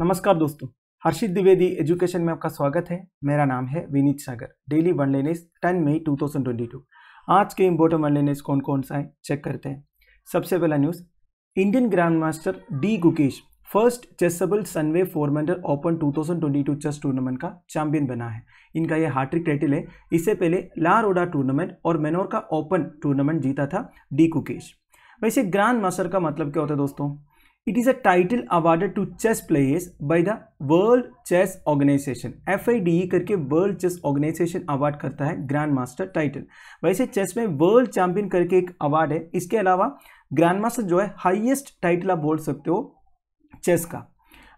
नमस्कार दोस्तों हर्षित द्विवेदी एजुकेशन में आपका स्वागत है मेरा नाम है Vineet Sagar daily one liners ten मई 2022 आज के इम्पोर्टेंट वन लेनेस कौन कौन सा है चेक करते हैं सबसे पहला news Indian grand master D Gukesh first Chessable Sunway Formentera open 2022 chess tournament का चैंपियन बना है इनका यह हार्ट्रिक टाइटल है इससे पहले लारोडा टूर्नामेंट और मेनोर का ओपन टूर्नामेंट जीता था डी कुकेश वैसे ग्रैंड मास्टर का मतलब क्या होता है दोस्तों It is a title awarded to chess players by the World Chess Organization. FIDE करके World Chess Organization अवार्ड करता है ग्रैंड मास्टर टाइटल वैसे चेस में वर्ल्ड चैंपियन करके एक अवार्ड है इसके अलावा ग्रैंड मास्टर जो है हाईएस्ट टाइटल आप बोल सकते हो चेस का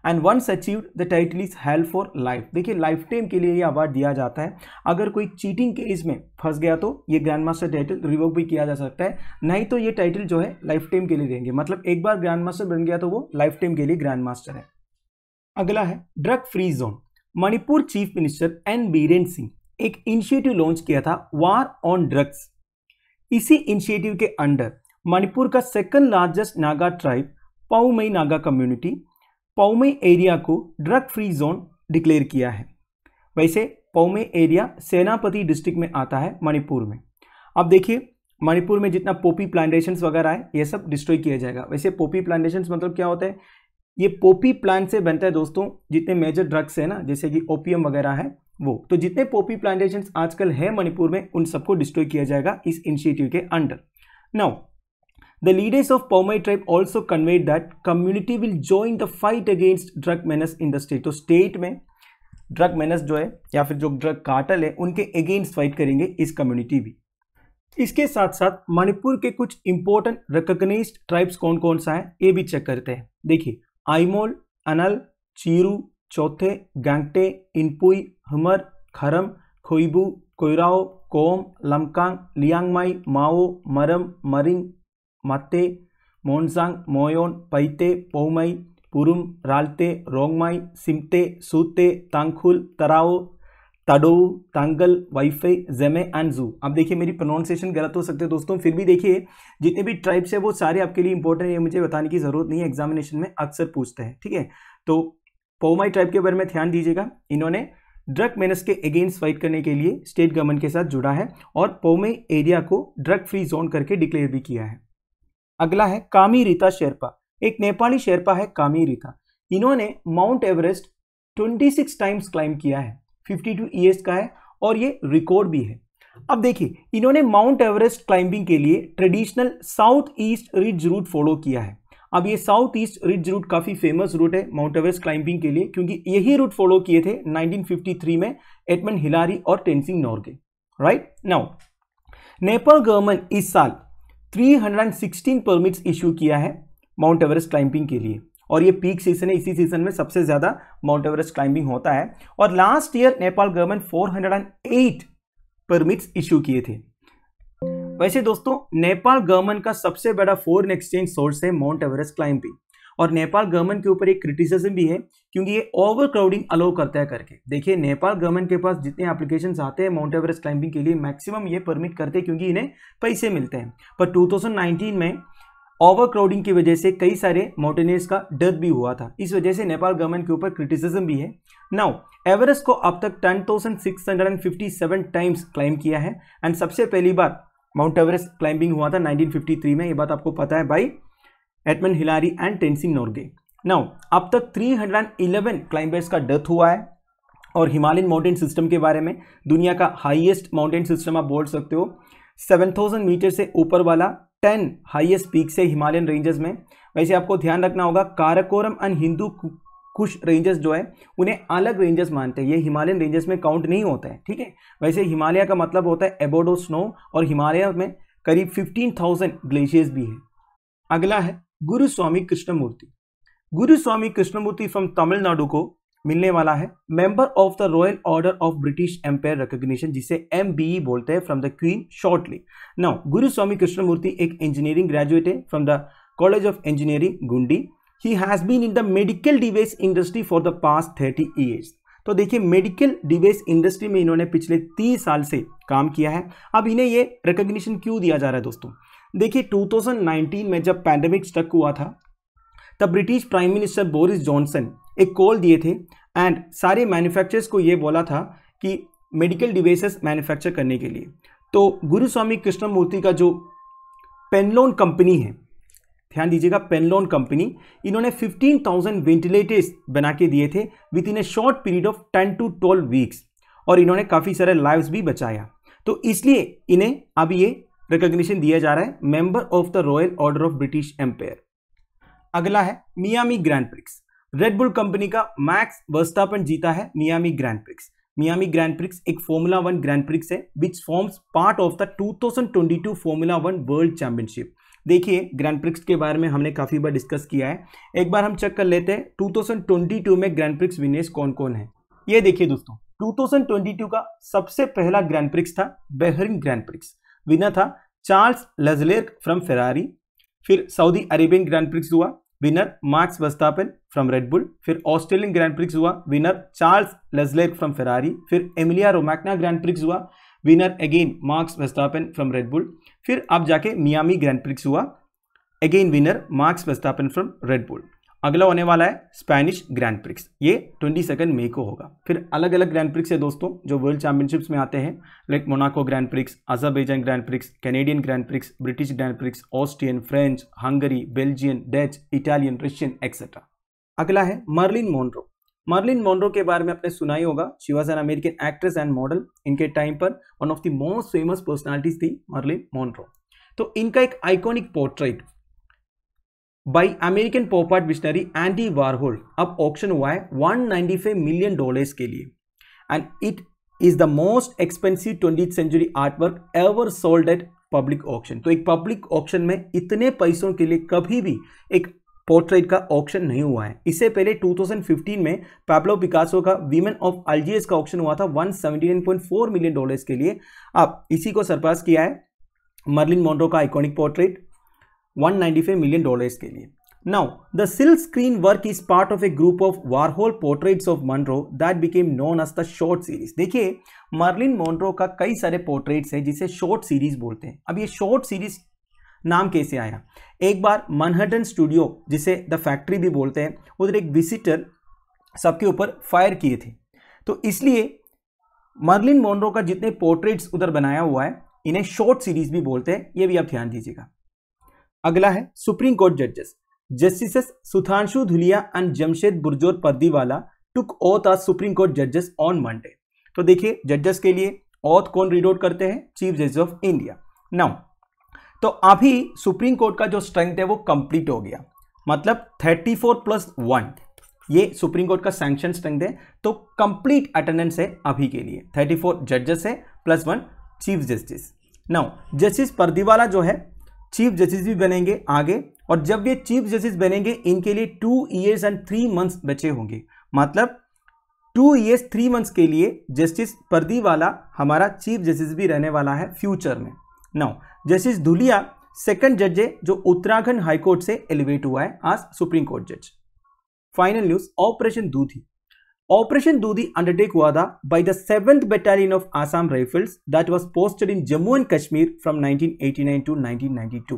and once achieve the title is help for life देखिए लाइफ टाइम के लिए ये अवार्ड दिया जाता है अगर कोई चीटिंग केस में फंस गया तो ये ग्रैंड मास्टर टाइटल रिवोक भी किया जा सकता है नहीं तो ये टाइटल जो है लाइफ टाइम के लिए रहेंगे मतलब एक बार ग्रैंड मास्टर बन गया तो वो लाइफ टाइम के लिए ग्रैंड मास्टर है अगला है drug free zone Manipur chief minister N Biren Singh एक इनिशिएटिव लॉन्च किया था वार ऑन ड्रग्स इसी इनिशिएटिव के अंडर मणिपुर का second largest Naga tribe Paumai Naga community Paumai area को ड्रग फ्री जोन डिक्लेयर किया है वैसे पौमे एरिया सेनापति डिस्ट्रिक्ट में आता है मणिपुर में अब देखिए मणिपुर में जितना पोपी प्लांटेशन वगैरह है ये सब डिस्ट्रॉय किया जाएगा वैसे पोपी प्लांटेशन मतलब क्या होता है ये पोपी प्लांट से बनता है दोस्तों जितने मेजर ड्रग्स हैं ना जैसे कि ओपीएम वगैरह है वो तो जितने पोपी प्लांटेशन आजकल है मणिपुर में उन सबको डिस्ट्रॉय किया जाएगा इस इनिशिएटिव के under now The leaders of Pomai tribe also conveyed that community will join the fight against drug menace in the state. तो state में ड्रग menace जो है या फिर जो ड्रग cartel है उनके अगेंस्ट फाइट करेंगे इस कम्युनिटी भी इसके साथ साथ मणिपुर के कुछ इंपॉर्टेंट रिकोगनाइज ट्राइब्स कौन कौन सा है ये भी चेक करते हैं देखिए आईमोल अनल चीरू चौथे गैंगटे इनपुई हमर खरम खोइबू कोयराओ कोम लमकांग लियांगमाई माओ मरम मरिंग मत्ते मोनसांग मोयोन पैते पोमई पुरुम रालते रोंगमाई सिमते सूते तांगखुल तराओ तडोऊ तांगल वाइफे जेमे एंड जू अब देखिए मेरी प्रोनाउंसिएशन गलत हो सकते हैं दोस्तों फिर भी देखिए जितने भी ट्राइब्स है वो सारे आपके लिए इंपॉर्टेंट है मुझे बताने की ज़रूरत नहीं है एग्जामिनेशन में अक्सर पूछते हैं ठीक है तो पोमाई ट्राइब के बारे में ध्यान दीजिएगा इन्होंने ड्रग मेनस के अगेंस्ट फाइट करने के लिए स्टेट गवर्नमेंट के साथ जुड़ा है और पोमे एरिया को ड्रग फ्री जोन करके डिक्लेयर भी किया है अगला है कामी रीता शेरपा एक नेपाली शेरपा है कामी रीता इन्होंने माउंट एवरेस्ट 26 टाइम्स क्लाइम किया है 52 टू का है और ये रिकॉर्ड भी है अब देखिए इन्होंने माउंट एवरेस्ट क्लाइंबिंग के लिए traditional south east ridge route follow किया है अब ये साउथ ईस्ट रिज रूट काफ़ी फेमस रूट है माउंट एवरेस्ट क्लाइंबिंग के लिए क्योंकि यही रूट फॉलो किए थे 1953 में एटमन हिलारी और Tenzing Norgay right now Nepal government इस साल 316 परमिट्स इशू किया है माउंट एवरेस्ट क्लाइंबिंग के लिए और ये पीक सीजन है इसी सीजन में सबसे ज़्यादा माउंट एवरेस्ट क्लाइंबिंग होता है और last year Nepal government 408 permits issue किए थे वैसे दोस्तों नेपाल गवर्नमेंट का सबसे बड़ा फॉरन एक्सचेंज सोर्स है माउंट एवरेस्ट क्लाइंबिंग और नेपाल गवर्नमेंट के ऊपर एक क्रिटिसिज्म भी है क्योंकि ये ओवर क्राउडिंग अलाउ करता है करके देखिए नेपाल गवर्नमेंट के पास जितने एप्लीकेशन आते हैं माउंट एवरेस्ट क्लाइंबिंग के लिए मैक्सिमम ये परमिट करते हैं क्योंकि इन्हें पैसे मिलते हैं पर 2019 में ओवर क्राउडिंग की वजह से कई सारे माउंटेनियर्स का डेथ भी हुआ था इस वजह से नेपाल गवर्नमेंट के ऊपर क्रिटिसिज्म भी है नाउ एवरेस्ट को अब तक सेवन टाइम्स क्लाइम किया है एंड सबसे पहली बार माउंट एवरेस्ट क्लाइंबिंग हुआ था 1953 में ये बात आपको पता है भाई Edmund Hillary and Tenzing Norgay now अब तक 311 क्लाइंबर्स का डेथ हुआ है और हिमालयन माउंटेन सिस्टम के बारे में दुनिया का हाईएस्ट माउंटेन सिस्टम आप बोल सकते हो 7000 मीटर से ऊपर वाला 10 हाईएस्ट पीक से हिमालयन रेंजेस में वैसे आपको ध्यान रखना होगा काराकोरम एंड हिंदू कुछ रेंजेस जो है उन्हें अलग रेंजेस मानते हैं ये हिमालयन रेंजेस में काउंट नहीं होता है ठीक है वैसे हिमालय का मतलब होता है एबोडो स्नो और हिमालय में करीब 15,000 ग्लेशियर्स भी हैं अगला है गुरु स्वामी कृष्णमूर्ति गुरु स्वामी कृष्णमूर्ति फ्रॉम तमिलनाडु को मिलने वाला है member of the royal order of British empire recognition जिसे एम e बोलते हैं from the queen shortly now Guru Swami Krishnamurthy एक इंजीनियरिंग ग्रेजुएट है from the college of engineering Guindy he has been in the medical device industry for the past thirty years तो देखिए medical device industry में इन्होंने पिछले तीस साल से काम किया है अब इन्हें ये रिकोग्निशन क्यों दिया जा रहा है दोस्तों देखिए 2019 में जब पैंडमिक स्टक हुआ था तब British prime minister Boris Johnson एक कॉल दिए थे एंड सारे मैन्युफैक्चरर्स को ये बोला था कि मेडिकल डिवाइसेस मैन्युफैक्चर करने के लिए तो गुरु स्वामी कृष्णमूर्ति का जो पेनलोन कंपनी है ध्यान दीजिएगा पेनलोन कंपनी इन्होंने 15,000 वेंटिलेटर्स बना के दिए थे within a short period of 10 to 12 weeks और इन्होंने काफ़ी सारे लाइव्स भी बचाया तो इसलिए इन्हें अब ये रिकग्निशन दिया जा रहा है member of the royal order of British empire अगला है Miami grand prix Red Bull company का मैक्स वर्स्टापन जीता है Miami grand prix Miami grand prix एक फॉर्मूला वन ग्रैंड प्रिक्स है which forms part of the 2022 formula one world championship देखिए grand prix के बारे में हमने काफ़ी बार डिस्कस किया है एक बार हम चेक कर लेते हैं 2022 में ग्रैंड प्रिक्स विनेस कौन कौन है ये देखिए दोस्तों 2022 का सबसे पहला ग्रैंड प्रिक्स था बेहरिंग ग्रैंड प्रिक्स विनर था चार्ल्स लजलेर फ्रॉम फेरारी फिर सऊदी अरेबियन ग्रैंड प्रिक्स हुआ winner Max Verstappen from Red Bull फिर ऑस्ट्रेलियन ग्रैंड प्रिक्स हुआ winner Charles Leclerc from Ferrari फिर एमिलिया रोमैक्ना ग्रैंड प्रिक्स हुआ winner again Max Verstappen from Red Bull फिर अब जाके Miami grand prix हुआ again winner Max Verstappen from Red Bull अगला होने वाला है स्पेनिश ग्रैंड प्रिक्स ये ट्वेंटी सेकेंड मई को होगा फिर अलग अलग ग्रैंड प्रिक्स है दोस्तों जो वर्ल्ड चैंपियनशिप्स में आते हैं like Monaco grand prix Azerbaijan grand prix Canadian grand prix British grand prix Austrian French Hungary Belgian Dutch Italian Russian etcetera अगला है मर्लिन मोन्ड्रो मर्लिन मोन्रो के बारे में आपने सुना ही होगा she was an American actress and model इनके टाइम पर one of the most famous personalities थी मर्लिन मोन्रो तो इनका एक iconic portrait by American pop art missionary Andy Warhol अब ऑक्शन हुआ है 195 मिलियन डॉलर्स के लिए and it is the most expensive twenty century art work ever sold at public auction तो एक पब्लिक ऑक्शन में इतने पैसों के लिए कभी भी एक पोर्ट्रेट का ऑक्शन नहीं हुआ है इससे पहले 2015 में पैब्लो पिकासो का विमेन ऑफ अल्जीरियस का ऑक्शन हुआ था 179.4 मिलियन डॉलर्स के लिए अब इसी को सरपास किया है मर्लिन मोन्ड्रो का आइकॉनिक पोर्ट्रेट 195 मिलियन डॉलर्स के लिए now the silk screen work is part of a group of Warhol portraits of Monroe that became known as the short series देखिए मर्लिन मोनरो का कई सारे portraits हैं जिसे short series बोलते हैं अब ये शॉर्ट सीरीज नाम कैसे आया एक बार मनहटन स्टूडियो जिसे द फैक्ट्री भी बोलते हैं उधर एक विजिटर सबके ऊपर फायर किए थे तो इसलिए मर्लिन मोनरो का जितने पोर्ट्रेट्स उधर बनाया हुआ है इन्हें शॉर्ट सीरीज भी बोलते हैं ये भी आप ध्यान दीजिएगा अगला है सुप्रीम कोर्ट जजेस justice Sudhanshu Dhulia and Jamshed Burjor Pardiwala took oath आज सुप्रीम कोर्ट जजेस ऑन मंडे तो देखिए जजेस के लिए ओथ कौन रीड आउट करते हैं चीफ जज ऑफ इंडिया नाउ तो अभी सुप्रीम कोर्ट का जो स्ट्रेंथ है वो कंप्लीट हो गया मतलब 34 प्लस वन ये सुप्रीम कोर्ट का सैंक्शन स्ट्रेंथ है तो कंप्लीट अटेंडेंस है अभी के लिए 34 जजेस है plus one chief justice now justice Pardiwala जो है चीफ जस्टिस भी बनेंगे आगे और जब ये चीफ जस्टिस बनेंगे इनके लिए two years and three months बचे होंगे मतलब टू ईयर्स थ्री मंथ्स के लिए जस्टिस परदी वाला हमारा चीफ जस्टिस भी रहने वाला है फ्यूचर में नाउ जस्टिस धुलिया सेकंड जज है जो उत्तराखंड हाईकोर्ट से एलिवेट हुआ है आज सुप्रीम कोर्ट जज final news operation Dudhi operation Dudhi undertake हुआ था by the seventh battalion of Assam rifles that was posted in Jammu and Kashmir from 1989 to 1992.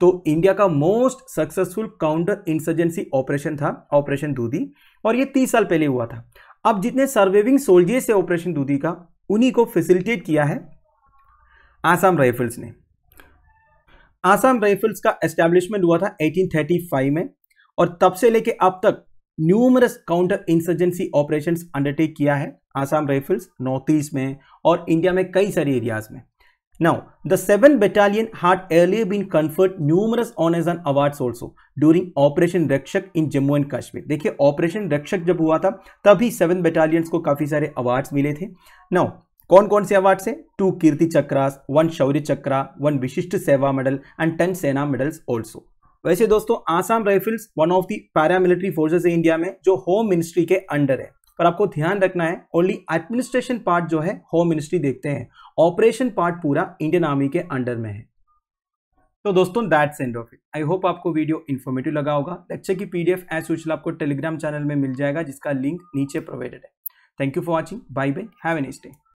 तो इंडिया का most successful counter insurgency operation था ऑपरेशन दूदी और ये तीस साल पहले हुआ था अब जितने सर्वेविंग सोल्जियर्स थे ऑपरेशन दूदी का उन्हीं को फेसिलिटेट किया है आसाम राइफल्स ने आसाम राइफल्स का एस्टेब्लिशमेंट हुआ था 1835 में और तब से लेके अब तक numerous counter insurgency operation undertake किया है आसाम राइफल्स नॉर्थ ईस्ट में और इंडिया में कई सारे एरियाज में now the seven battalion had earlier been conferred numerous honours and awards also during operation Rakshak in Jammu and Kashmir देखिए ऑपरेशन रक्षक जब हुआ था तभी सेवन बटालियंस को काफी सारे अवार्ड्स मिले थे नाउ कौन कौन से अवार्ड हैं two Kirti Chakras one Shaurya Chakra one Vishisht Seva medal and ten Sena medals also वैसे दोस्तों Assam rifles one of the paramilitary forces है इंडिया में जो होम मिनिस्ट्री के अंडर है पर आपको ध्यान रखना है ओनली एडमिनिस्ट्रेशन पार्ट जो है होम मिनिस्ट्री देखते हैं ऑपरेशन पार्ट पूरा इंडियन आर्मी के अंडर में है तो दोस्तों that's end of it I hope आपको वीडियो इन्फॉर्मेटिव लगा होगा लेक्चर की पीडीएफ एस यूजल आपको टेलीग्राम चैनल में मिल जाएगा जिसका लिंक नीचे प्रोवाइडेड है thank you for watching bye bye have an stay